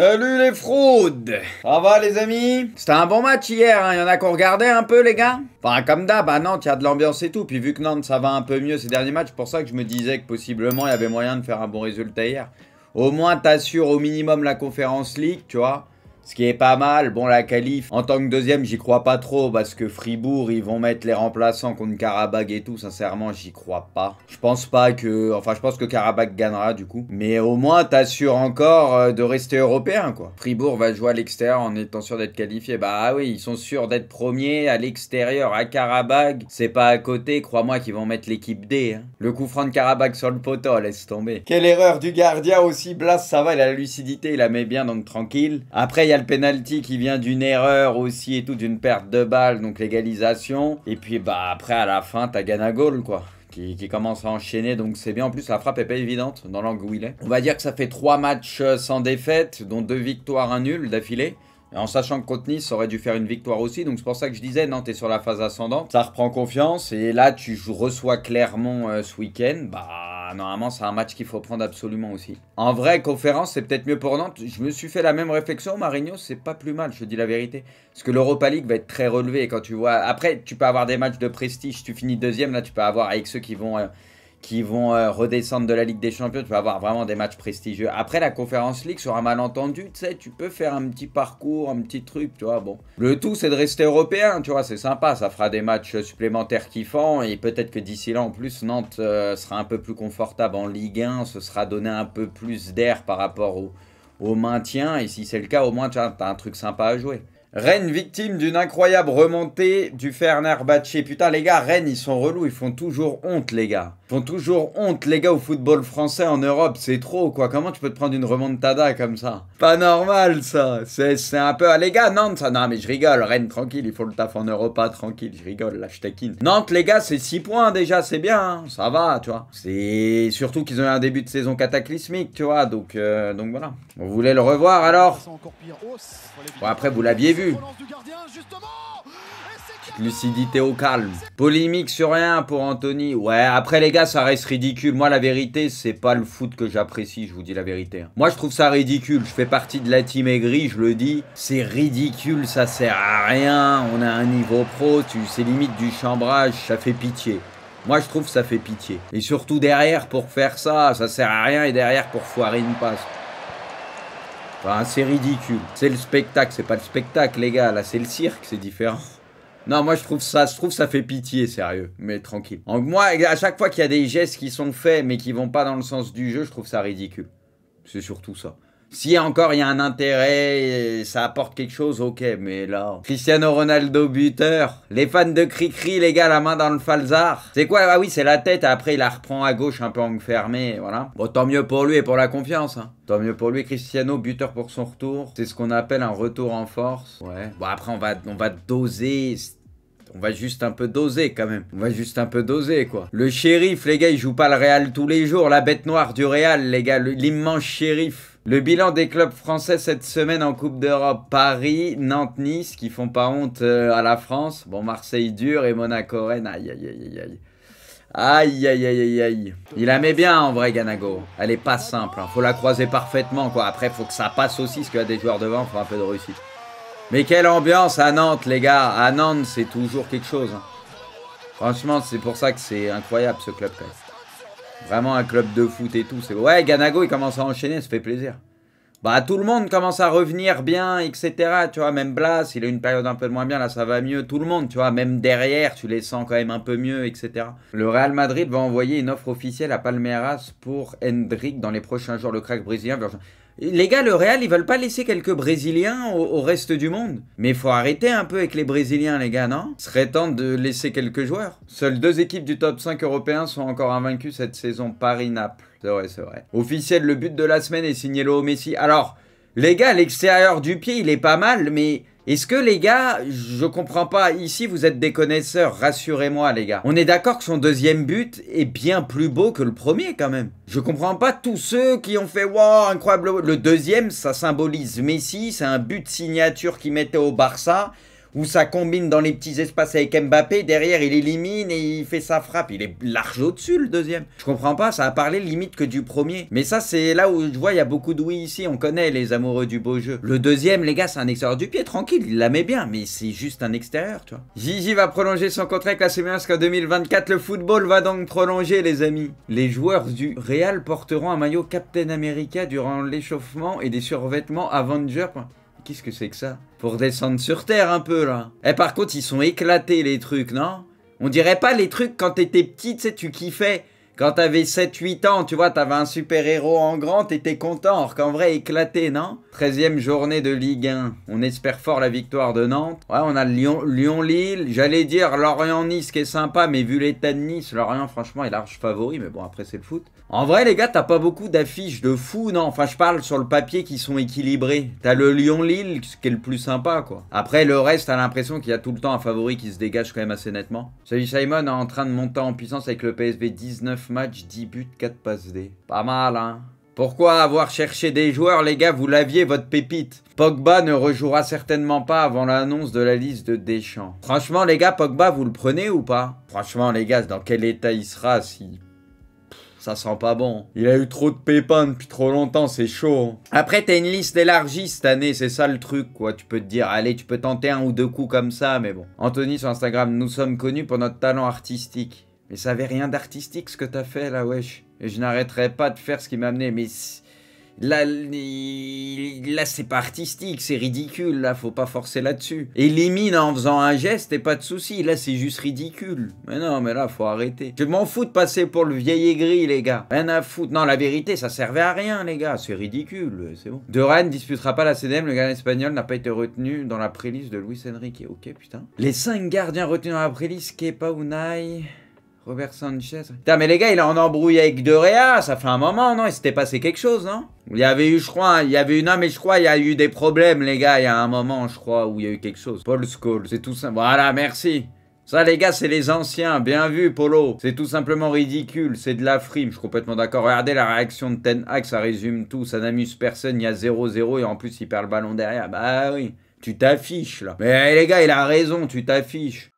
Salut les fraudes Ça va les amis C'était un bon match hier, hein. il y en a qu'on regardait un peu les gars Enfin comme d'hab, à Nantes il y a de l'ambiance et tout, puis vu que Nantes ça va un peu mieux ces derniers matchs, c'est pour ça que je me disais que possiblement il y avait moyen de faire un bon résultat hier. Au moins t'assures au minimum la conférence League, tu vois ce qui est pas mal. Bon, la qualif, en tant que deuxième, j'y crois pas trop parce que Fribourg, ils vont mettre les remplaçants contre Karabag et tout. Sincèrement, j'y crois pas. Je pense pas que... Enfin, je pense que Karabag gagnera du coup. Mais au moins, t'assures encore euh, de rester européen, quoi. Fribourg va jouer à l'extérieur en étant sûr d'être qualifié. Bah ah oui, ils sont sûrs d'être premiers à l'extérieur, à Karabag C'est pas à côté, crois-moi qu'ils vont mettre l'équipe D. Hein. Le coup franc de Karabag sur le poteau, laisse tomber. Quelle erreur du gardien aussi. Blas, ça va, il a la lucidité, il la met bien, donc tranquille. Après, il y a le penalty qui vient d'une erreur aussi et tout, d'une perte de balle, donc l'égalisation. Et puis bah après à la fin, t'as goal quoi. Qui, qui, commence à enchaîner, donc c'est bien. En plus, la frappe est pas évidente dans l'angle où il est. On va dire que ça fait 3 matchs euh, sans défaite, dont deux victoires, un nul d'affilée. En sachant que contre Nice aurait dû faire une victoire aussi, donc c'est pour ça que je disais, non, t'es sur la phase ascendante, ça reprend confiance, et là tu reçois clairement euh, ce week-end, bah bah, normalement, c'est un match qu'il faut prendre absolument aussi. En vrai, conférence, c'est peut-être mieux pour Nantes. Je me suis fait la même réflexion. marino c'est pas plus mal, je dis la vérité. Parce que l'Europa League va être très relevé. Quand tu vois. Après, tu peux avoir des matchs de prestige. Tu finis deuxième, là, tu peux avoir avec ceux qui vont. Euh, qui vont euh, redescendre de la Ligue des Champions. Tu vas avoir vraiment des matchs prestigieux. Après, la Conférence Ligue sera mal malentendu, tu sais, tu peux faire un petit parcours, un petit truc, tu vois. Bon, le tout, c'est de rester européen, tu vois, c'est sympa. Ça fera des matchs supplémentaires kiffants et peut-être que d'ici là, en plus, Nantes euh, sera un peu plus confortable en Ligue 1. Ce sera donné un peu plus d'air par rapport au, maintien. Et si c'est le cas, au moins, tu as un truc sympa à jouer. Rennes victime d'une incroyable remontée du Fenerbahçe. Putain les gars, Rennes ils sont relous, ils font toujours honte les gars font toujours honte, les gars, au football français en Europe. C'est trop, quoi. Comment tu peux te prendre une remontada comme ça Pas normal, ça. C'est un peu. les gars, Nantes, ça. Non, mais je rigole. Rennes, tranquille. Il faut le taf en Europa, tranquille. Je rigole. Là, Nantes, les gars, c'est 6 points déjà. C'est bien. Hein. ça va, tu vois. C'est surtout qu'ils ont eu un début de saison cataclysmique, tu vois. Donc, euh, donc voilà. On voulait le revoir alors. Oh, bon, après, vous l'aviez vu. Lucidité au calme. Polémique sur rien pour Anthony. Ouais, après les gars, ça reste ridicule. Moi, la vérité, c'est pas le foot que j'apprécie, je vous dis la vérité. Hein. Moi, je trouve ça ridicule. Je fais partie de la team aigri, je le dis. C'est ridicule, ça sert à rien. On a un niveau pro, tu, c'est limite du chambrage, ça fait pitié. Moi, je trouve ça fait pitié. Et surtout derrière, pour faire ça, ça sert à rien. Et derrière, pour foirer une passe. Enfin, c'est ridicule. C'est le spectacle, c'est pas le spectacle, les gars. Là, c'est le cirque, c'est différent. Non, moi je trouve ça, je trouve ça fait pitié, sérieux, mais tranquille. moi, à chaque fois qu'il y a des gestes qui sont faits mais qui vont pas dans le sens du jeu, je trouve ça ridicule. C'est surtout ça. Si encore il y a un intérêt, ça apporte quelque chose, ok, mais là... Cristiano Ronaldo buteur, les fans de Cricri, les gars, la main dans le falzar. C'est quoi Ah oui, c'est la tête, après il la reprend à gauche un peu en fermé, voilà. Bon, tant mieux pour lui et pour la confiance, hein. Tant mieux pour lui, Cristiano, buteur pour son retour. C'est ce qu'on appelle un retour en force. Ouais. Bon, après, on va, on va doser on va juste un peu doser quand même. On va juste un peu doser quoi. Le shérif, les gars, il joue pas le Real tous les jours. La bête noire du Real, les gars, l'immense shérif. Le bilan des clubs français cette semaine en Coupe d'Europe, Paris, Nantes, Nice qui font pas honte euh, à la France. Bon, Marseille dur et Monaco, Rennes, aïe aïe aïe aïe. Aïe aïe aïe aïe aïe. Il la met bien en vrai Ganago. Elle est pas simple, hein. faut la croiser parfaitement quoi. Après faut que ça passe aussi ce qu'il y a des joueurs devant, faut un peu de réussite. Mais quelle ambiance à Nantes les gars. À Nantes c'est toujours quelque chose. Hein. Franchement c'est pour ça que c'est incroyable ce club quand Vraiment un club de foot et tout. C'est... Ouais, Ganago, il commence à enchaîner, ça fait plaisir. Bah, tout le monde commence à revenir bien, etc. Tu vois, même Blas, il a une période un peu moins bien, là ça va mieux. Tout le monde, tu vois, même derrière, tu les sens quand même un peu mieux, etc. Le Real Madrid va envoyer une offre officielle à Palmeiras pour Hendrik dans les prochains jours. Le crack brésilien. Les gars, le Real, ils veulent pas laisser quelques Brésiliens au, reste du monde. Mais faut arrêter un peu avec les Brésiliens, les gars, non Serait temps de laisser quelques joueurs. Seules deux équipes du top 5 européen sont encore invaincues cette saison, Paris-Naples. C'est vrai, c'est vrai. Officiel, le but de la semaine est signé Léo Messi. Alors, les gars, l'extérieur du pied, il est pas mal, mais est-ce que les gars, je comprends pas, ici vous êtes des connaisseurs, rassurez-moi les gars. On est d'accord que son deuxième but est bien plus beau que le premier quand même. Je comprends pas tous ceux qui ont fait « Wow, incroyable !» Le deuxième, ça symbolise Messi, c'est un but signature qu'il mettait au Barça où ça combine dans les petits espaces avec Mbappé, derrière il élimine et il fait sa frappe. Il est large au-dessus le deuxième. Je comprends pas, ça a parlé limite que du premier. Mais ça c'est là où je vois il y a beaucoup de oui ici, on connaît les amoureux du beau jeu. Le deuxième les gars c'est un extérieur du pied, tranquille, il la met bien, mais c'est juste un extérieur tu vois. Gigi va prolonger son contrat avec la jusqu'en 2024 le football va donc prolonger les amis. Les joueurs du Real porteront un maillot Captain America durant l'échauffement et des survêtements Avenger qu'est-ce que c'est que ça Pour descendre sur Terre un peu, là. Eh, par contre, ils sont éclatés, les trucs, non On dirait pas les trucs quand t'étais petit, tu sais, tu kiffais. Quand t'avais 7-8 ans, tu vois, t'avais un super-héros en grand, t'étais content, alors qu'en vrai, éclaté, non 13e journée de Ligue 1, on espère fort la victoire de Nantes. Ouais, on a Lyon-Lille, j'allais dire Lorient-Nice qui est sympa, mais vu l'état de Nice, Lorient, franchement, est large favori, mais bon, après, c'est le foot. En vrai, les gars, t'as pas beaucoup d'affiches de fou, non Enfin, je parle sur le papier qui sont équilibrés. T'as le Lyon-Lille, ce qui est le plus sympa, quoi. Après, le reste, t'as l'impression qu'il y a tout le temps un favori qui se dégage quand même assez nettement. Celui Simon en train de monter en puissance avec le PSV 19 match, 10 buts, 4 passes D. Pas mal, hein pourquoi avoir cherché des joueurs, les gars Vous l'aviez, votre pépite. Pogba ne rejouera certainement pas avant l'annonce de la liste de Deschamps. Franchement, les gars, Pogba, vous le prenez ou pas Franchement, les gars, dans quel état il sera si... ça sent pas bon. Il a eu trop de pépins depuis trop longtemps, c'est chaud. Hein. Après, t'as une liste élargie cette année, c'est ça le truc, quoi. Tu peux te dire, allez, tu peux tenter un ou deux coups comme ça, mais bon. Anthony sur Instagram, nous sommes connus pour notre talent artistique. Mais ça avait rien d'artistique ce que t'as fait là, wesh. Et je n'arrêterai pas de faire ce qui m'a amené, mais là, là c'est pas artistique, c'est ridicule, là, faut pas forcer là-dessus. Élimine en faisant un geste et pas de souci, là, c'est juste ridicule. Mais non, mais là, faut arrêter. Je m'en fous de passer pour le vieil aigri, les gars. Rien à foutre. Non, la vérité, ça servait à rien, les gars, c'est ridicule, c'est bon. De Rennes disputera pas la CDM, le gars espagnol n'a pas été retenu dans la préliste de Luis Enrique. Ok, putain. Les 5 gardiens retenus dans la préliste, Kepa Unai... Robert Sanchez. Putain, mais les gars, il est en embrouille avec De Ça fait un moment, non Il s'était passé quelque chose, non Il y avait eu, je crois, il y avait une, Non, mais je crois, il y a eu des problèmes, les gars. Il y a un moment, je crois, où il y a eu quelque chose. Paul Scholes, c'est tout simple. Voilà, merci. Ça, les gars, c'est les anciens. Bien vu, Polo. C'est tout simplement ridicule. C'est de la frime. Je suis complètement d'accord. Regardez la réaction de Ten Hag. Ça résume tout. Ça n'amuse personne. Il y a 0-0 et en plus, il perd le ballon derrière. Bah oui. Tu t'affiches, là. Mais eh, les gars, il a raison. Tu t'affiches.